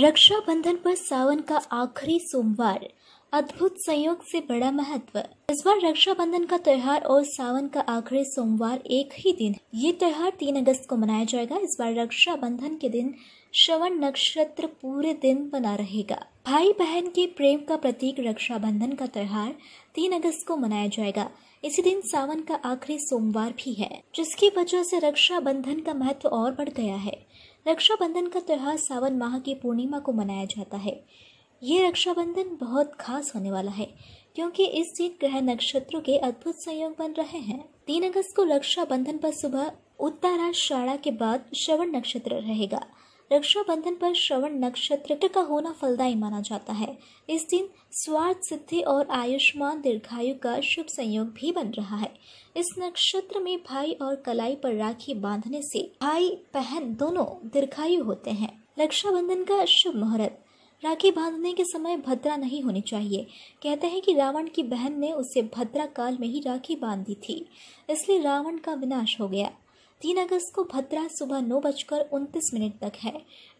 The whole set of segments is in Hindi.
रक्षाबंधन पर सावन का आखिरी सोमवार अद्भुत संयोग से बड़ा महत्व इस बार रक्षाबंधन का त्यौहार और सावन का आखिरी सोमवार एक ही दिन ये त्यौहार तीन अगस्त को मनाया जाएगा इस बार रक्षाबंधन के दिन श्रवण नक्षत्र पूरे दिन बना रहेगा भाई बहन के प्रेम का प्रतीक रक्षाबंधन का त्यौहार तीन अगस्त को मनाया जाएगा इसी दिन सावन का आखिरी सोमवार भी है जिसकी वजह से रक्षाबंधन का महत्व और बढ़ गया है रक्षाबंधन का त्यौहार सावन माह की पूर्णिमा को मनाया जाता है ये रक्षाबंधन बहुत खास होने वाला है क्योंकि इस दिन ग्रह नक्षत्रों के अद्भुत संयोग बन रहे हैं तीन अगस्त को रक्षाबंधन पर सुबह उत्तराषाढ़ा के बाद श्रवण नक्षत्र रहेगा रक्षाबंधन पर श्रवण नक्षत्र का होना फलदायी माना जाता है इस दिन स्वार्थ सिद्धि और आयुष्मान दीर्घायु का शुभ संयोग भी बन रहा है इस नक्षत्र में भाई और कलाई पर राखी बांधने से भाई बहन दोनों दीर्घायु होते हैं रक्षाबंधन का शुभ मुहूर्त राखी बांधने के समय भद्रा नहीं होनी चाहिए कहते हैं कि रावण की बहन ने उसे भद्रा काल में ही राखी बांध दी थी इसलिए रावण का विनाश हो गया तीन अगस्त को भद्रा सुबह नौ बजकर उनतीस मिनट तक है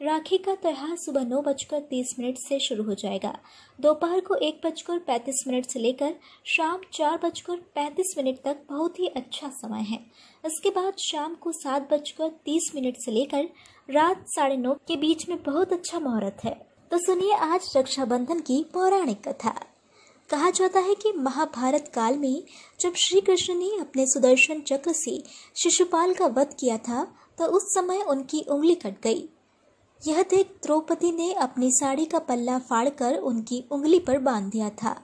राखी का त्यौहार सुबह नौ बजकर तीस मिनट से शुरू हो जाएगा दोपहर को एक बजकर पैंतीस मिनट से लेकर शाम चार बजकर पैंतीस मिनट तक बहुत ही अच्छा समय है इसके बाद शाम को सात बजकर तीस मिनट से लेकर रात साढ़े नौ के बीच में बहुत अच्छा मुहूर्त है तो सुनिए आज रक्षाबंधन की पौराणिक कथा कहा जाता है कि महाभारत काल में जब श्री कृष्ण ने अपने सुदर्शन चक्र से शिशुपाल का वध किया था तो उस समय उनकी उंगली कट गई यह देख द्रौपदी ने अपनी साड़ी का पल्ला फाड़कर उनकी उंगली पर बांध दिया था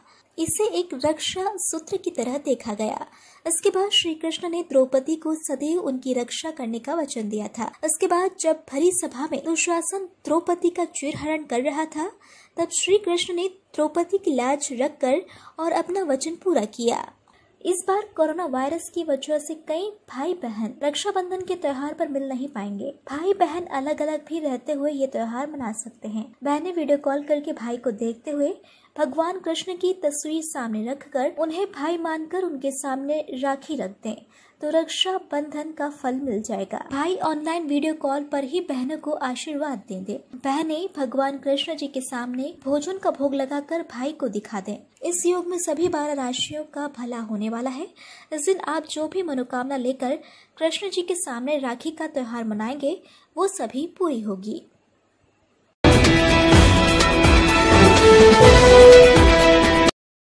इसे एक रक्षा सूत्र की तरह देखा गया इसके बाद श्री कृष्ण ने द्रौपदी को सदैव उनकी रक्षा करने का वचन दिया था उसके बाद जब भरी सभा में दुशासन द्रौपदी का चीर हरण कर रहा था तब श्री कृष्ण ने द्रौपदी की लाज रख कर और अपना वचन पूरा किया इस बार कोरोना वायरस की वजह से कई भाई बहन रक्षाबंधन के त्योहार पर मिल नहीं पाएंगे भाई बहन अलग अलग भी रहते हुए ये त्योहार मना सकते हैं बहनें वीडियो कॉल करके भाई को देखते हुए भगवान कृष्ण की तस्वीर सामने रखकर उन्हें भाई मानकर उनके सामने राखी रख दें तो रक्षा बंधन का फल मिल जाएगा भाई ऑनलाइन वीडियो कॉल पर ही बहनों को आशीर्वाद दे दे बहने भगवान कृष्ण जी के सामने भोजन का भोग लगाकर भाई को दिखा दें इस योग में सभी बारह राशियों का भला होने वाला है इस दिन आप जो भी मनोकामना लेकर कृष्ण जी के सामने राखी का त्योहार मनाएंगे वो सभी पूरी होगी